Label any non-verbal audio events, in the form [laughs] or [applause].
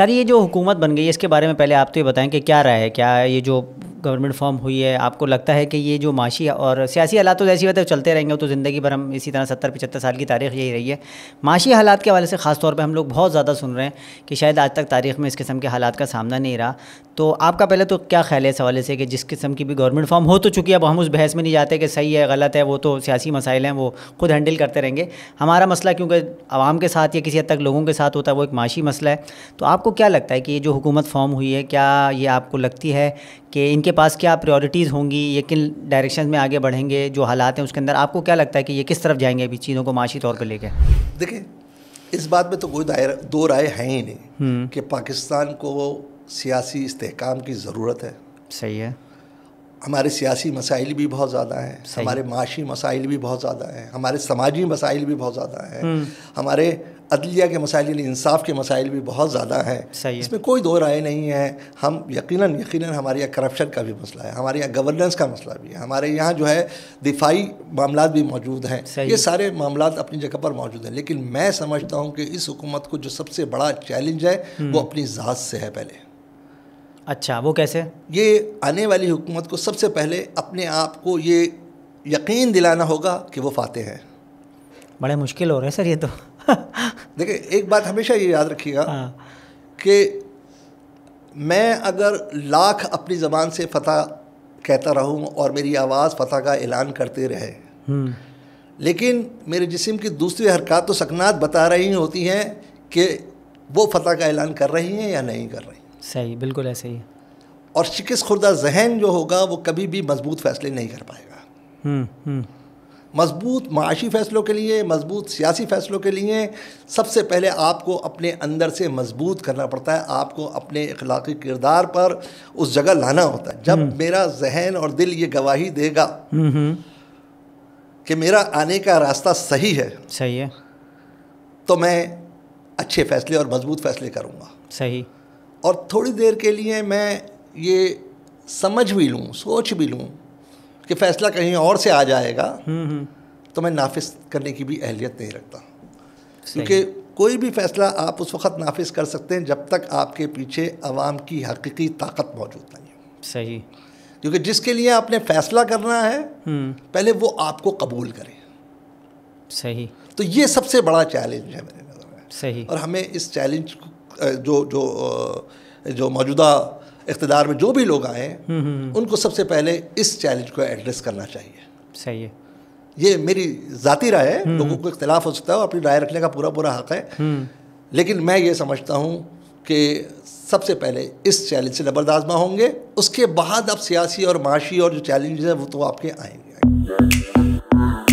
Sir ये जो हुकूमत बन गई है इसके बारे में पहले आप तो ये बताएं कि क्या रहा है क्या ये जो गवर्नमेंट फॉर्म हुई है आपको लगता है कि ये जो माशी और सियासी हालात तो जैसी बात है चलते रहेंगे तो ज़िंदगी भर हम इसी तरह सत्तर पचहत्तर साल की तारीख यही रही है माशी हालात के हवाले से ख़ास तौर पर हम लोग बहुत ज़्यादा सुन रहे हैं कि शायद आज तक तारीख में इस किस्म के हालात का सामना नहीं रहा तो आपका पहले तो क्या ख्याल है इस हवाले से कि जिस किस्म की भी गवर्नमेंट फॉर्म हो तो चुकी है अब हम उस बहस में नहीं जाते कि सही है गलत है वो तो सियासी मसाइल हैं वो खुद हैंडल करते रहेंगे हमारा मसला क्योंकि आवाम के साथ या किसी हद तक लोगों के साथ होता है वो एक माशी मसला है तो आपको क्या लगता है कि ये जो हुकूमत फॉर्म हुई है क्या ये आपको लगती है कि इनके इनके पास क्या प्रायोरिटीज़ होंगी ये किन डायरेक्शन में आगे बढ़ेंगे जो हालात हैं उसके अंदर आपको क्या लगता है कि ये किस तरफ जाएंगे अभी चीज़ों को माशी तौर पर लेकर देखिए इस बात में तो कोई दो राय है ही नहीं हम्म। कि पाकिस्तान को सियासी इस्तेकाम की ज़रूरत है सही है हमारे सियासी मसाइल भी बहुत ज़्यादा हैं हमारे माशी मसाइल भी बहुत ज़्यादा हैं हमारे समाजी मसाइल भी बहुत ज़्यादा हैं हम्म। हमारे अदलिया के मसाइल इंसाफ के मसाइल भी बहुत ज़्यादा हैं इसमें कोई दो राय नहीं है हम यकीनन यकीनन हमारे यहाँ करप्शन का भी मसला है हमारे यहाँ गवर्नेंस का मसला भी है हमारे यहाँ जो है दिफाई मामला भी मौजूद हैं ये सारे मामला अपनी जगह पर मौजूद हैं लेकिन मैं समझता हूँ कि इस हुकूमत को जो सबसे बड़ा चैलेंज है वो हम्म। अपनी ज़ात से है पहले अच्छा वो कैसे ये आने वाली हुकूमत को सबसे पहले अपने आप को ये यकीन दिलाना होगा कि वो फाते हैं बड़े मुश्किल हो रहे हैं सर ये तो [laughs] देखिए एक बात हमेशा ये याद रखिएगा हाँ। कि मैं अगर लाख अपनी ज़बान से फतह कहता रहूँ और मेरी आवाज़ फतह का ऐलान करते रहे हम्म। लेकिन मेरे जिसम की दूसरी हरकत तो सकनात बता रही होती हैं कि वो फतह का ऐलान कर रही हैं या नहीं कर रही सही बिल्कुल ऐसे ही और शिकस्त खुर्दा जहन जो होगा वो कभी भी मजबूत फैसले नहीं कर पाएगा हम्म, हम्म। मजबूत माशी फ़ैसलों के लिए मजबूत सियासी फ़ैसलों के लिए सबसे पहले आपको अपने अंदर से मजबूत करना पड़ता है आपको अपने अखलाकी किरदार पर उस जगह लाना होता है जब हम्म। मेरा जहन और दिल ये गवाही देगा हम्म, हम्म। कि मेरा आने का रास्ता सही है सही है तो मैं अच्छे फ़ैसले और मजबूत फ़ैसले करूँगा सही और थोड़ी देर के लिए मैं ये समझ भी लूँ सोच भी लूँ कि फ़ैसला कहीं और से आ जाएगा हम्म, हम्म। तो मैं नाफिस करने की भी अहलियत नहीं रखता क्योंकि कोई भी फ़ैसला आप उस वक्त नाफिस कर सकते हैं जब तक आपके पीछे आवाम की हकीकी ताकत मौजूद नहीं है सही क्योंकि जिसके लिए आपने फ़ैसला करना है हम्म। पहले वो आपको कबूल करे सही तो ये सबसे बड़ा चैलेंज है मेरे नज़र में सही और हमें इस चैलेंज जो जो जो मौजूदा इकतदार में जो भी लोग आए हम्म, हम्म, हम्म। उनको सबसे पहले इस चैलेंज को एड्रेस करना चाहिए सही है ये मेरी ज़ाती राय है लोगों को इख्तलाफ हो सकता है और अपनी राय रखने का पूरा पूरा हक है लेकिन मैं ये समझता हूँ कि सबसे पहले इस चैलेंज से नबरदाजमा होंगे उसके बाद अब सियासी और माशी और जो चैलेंज है वो तो आपके आएंगे